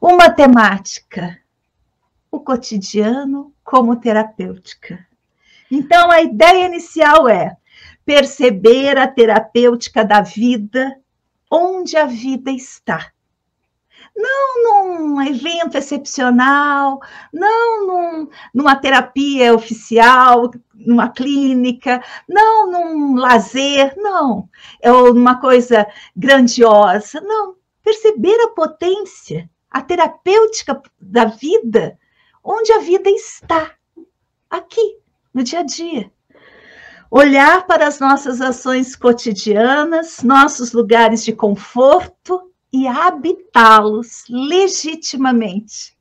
Uma temática: o cotidiano como terapêutica. Então, a ideia inicial é perceber a terapêutica da vida onde a vida está. Não num evento excepcional, não num, numa terapia oficial, numa clínica, não num lazer, não, é uma coisa grandiosa, não. Perceber a potência a terapêutica da vida, onde a vida está, aqui, no dia a dia. Olhar para as nossas ações cotidianas, nossos lugares de conforto e habitá-los legitimamente.